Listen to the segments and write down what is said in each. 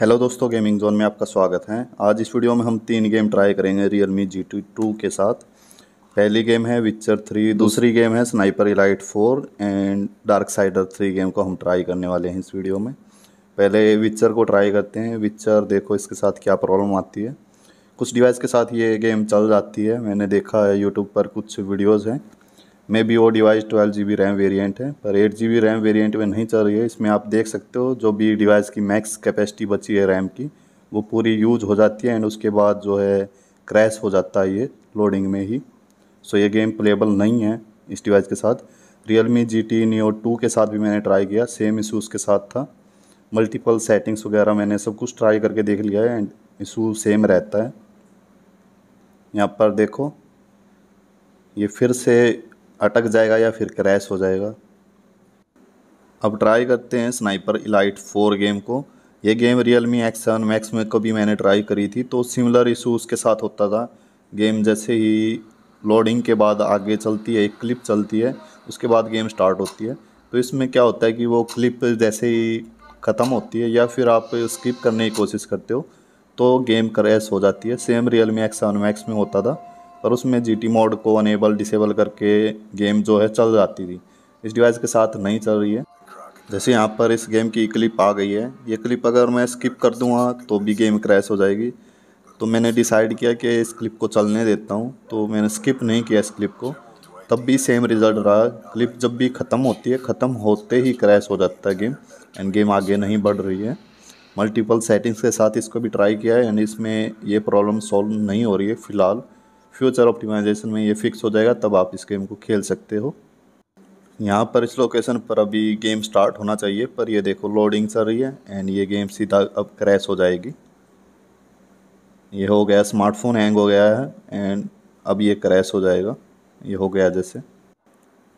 hello दोस्तों gaming zone में आपका स्वागत है आज इस वीडियो में हम तीन गेम ट्राई करेंगे Realme G T two के साथ पहली गेम है विचर थ्री दूसरी गेम है Sniper Elite four and Dark Sider three game को हम ट्राई करने वाले हैं इस वीडियो में पहले विचर को ट्राई करते हैं विचर देखो इसके साथ क्या प्रॉब्लम आती है कुछ डिवाइस के साथ ये गेम चल जाती है मैंने देखा है यूट्यूब पर कुछ वीडियोज़ हैं मे बी वो device twelve G B RAM variant है पर eight G B RAM variant में नहीं चल रही है इसमें आप देख सकते हो जो भी डिवाइस की मैक्स कैपेसिटी बची है रैम की वो पूरी यूज हो जाती है एंड उसके बाद जो है क्रैश हो जाता है ये लोडिंग में ही सो ये गेम प्लेबल नहीं है इस डिवाइस के साथ Realme G T neo two के साथ भी मैंने ट्राई किया सेम इशू उसके साथ था मल्टीपल सेटिंग्स वगैरह मैंने सब कुछ ट्राई करके देख लिया है एंड इशू सेम रहता है यहाँ पर देखो ये फिर से अटक जाएगा या फिर क्रैश हो जाएगा अब ट्राई करते हैं स्नाइपर इलाइट फोर गेम को ये game Realme X seven Max में कभी मैंने ट्राई करी थी तो सिमिलर इशू उसके साथ होता था गेम जैसे ही लोडिंग के बाद आगे चलती है एक क्लिप चलती है उसके बाद गेम स्टार्ट होती है तो इसमें क्या होता है कि वो क्लिप जैसे ही ख़त्म होती है या फिर आप स्किप करने की कोशिश करते हो तो गेम क्रैश हो जाती है same Realme X seven Max में होता था और उसमें जी मोड को अनेबल डिसेबल करके गेम जो है चल जाती थी इस डिवाइस के साथ नहीं चल रही है जैसे यहाँ पर इस गेम की क्लिप आ गई है ये क्लिप अगर मैं स्किप कर दूँगा तो भी गेम क्रैश हो जाएगी तो मैंने डिसाइड किया कि इस क्लिप को चलने देता हूँ तो मैंने स्किप नहीं किया इस क्लिप को तब भी सेम रिज़ल्ट रहा क्लिप जब भी ख़त्म होती है ख़त्म होते ही क्रैश हो जाता है गेम एंड गेम आगे नहीं बढ़ रही है मल्टीपल सेटिंग्स के साथ इसको भी ट्राई किया है एंड इसमें ये प्रॉब्लम सॉल्व नहीं हो रही है फ़िलहाल फ्यूचर ऑप्टिमाइजेशन में ये फिक्स हो जाएगा तब आप इस गेम को खेल सकते हो यहाँ पर इस लोकेशन पर अभी गेम स्टार्ट होना चाहिए पर ये देखो लोडिंग चल रही है एंड ये गेम सीधा अब क्रैश हो जाएगी ये हो गया स्मार्टफोन हैंग हो गया है एंड अब ये क्रैश हो जाएगा ये हो गया जैसे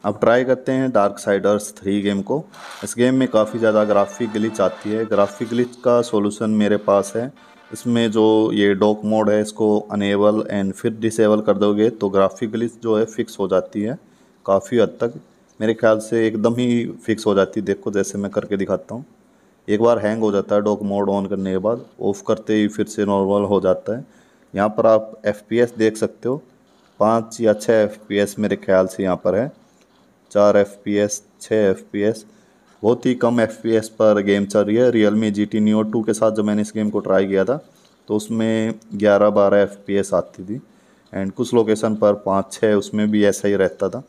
अब ट्राई करते हैं डार्क साइडर्स थ्री गेम को इस गेम में काफ़ी ज़्यादा ग्राफिक ग्लिच आती है ग्राफिक ग्लिच का सोलूसन मेरे पास है इसमें जो ये डॉक मोड है इसको अनेबल एंड फिर डिसेबल कर दोगे तो ग्राफिकली जो है फिक्स हो जाती है काफ़ी हद तक मेरे ख्याल से एकदम ही फिक्स हो जाती है देखो जैसे मैं करके दिखाता हूँ एक बार हैंग हो जाता है डॉक मोड ऑन करने के बाद ऑफ़ करते ही फिर से नॉर्मल हो जाता है यहाँ पर आप एफ देख सकते हो पाँच या छः एफ मेरे ख्याल से यहाँ पर है चार एफ पी एस छः एफ पी एस बहुत ही कम एफ पर गेम चल रही है Realme G T neo two के साथ जब मैंने इस गेम को ट्राई किया था तो उसमें 11-12 एफ आती थी एंड कुछ लोकेशन पर पाँच छः उसमें भी ऐसा ही रहता था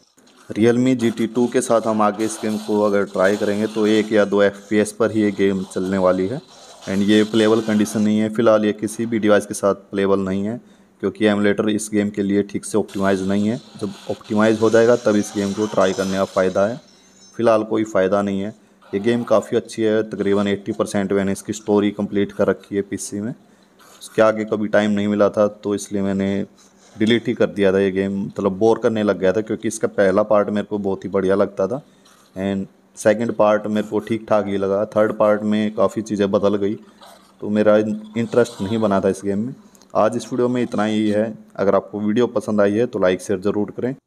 Realme G T two के साथ हम आगे इस गेम को अगर ट्राई करेंगे तो एक या दो एफ पर ही ये गेम चलने वाली है एंड ये प्लेबल कंडीशन नहीं है फ़िलहाल ये किसी भी डिवाइस के साथ प्लेबल नहीं है क्योंकि एमुलेटर इस गेम के लिए ठीक से ऑप्टिमाइज़ नहीं है जब ऑप्टिमाइज़ हो जाएगा तब इस गेम को ट्राई करने का फ़ायदा है फ़िलहाल कोई फ़ायदा नहीं है ये गेम काफ़ी अच्छी है तकरीबन 80 परसेंट मैंने इसकी स्टोरी कंप्लीट कर रखी है पीसी में उसके आगे कभी टाइम नहीं मिला था तो इसलिए मैंने डिलीट ही कर दिया था ये गेम मतलब बोर करने लग गया था क्योंकि इसका पहला पार्ट मेरे को बहुत ही बढ़िया लगता था एंड सेकेंड पार्ट मेरे को ठीक ठाक ही लगा थर्ड पार्ट में काफ़ी चीज़ें बदल गई तो मेरा इंटरेस्ट नहीं बना था इस गेम में आज इस वीडियो में इतना ही है अगर आपको वीडियो पसंद आई है तो लाइक शेयर ज़रूर करें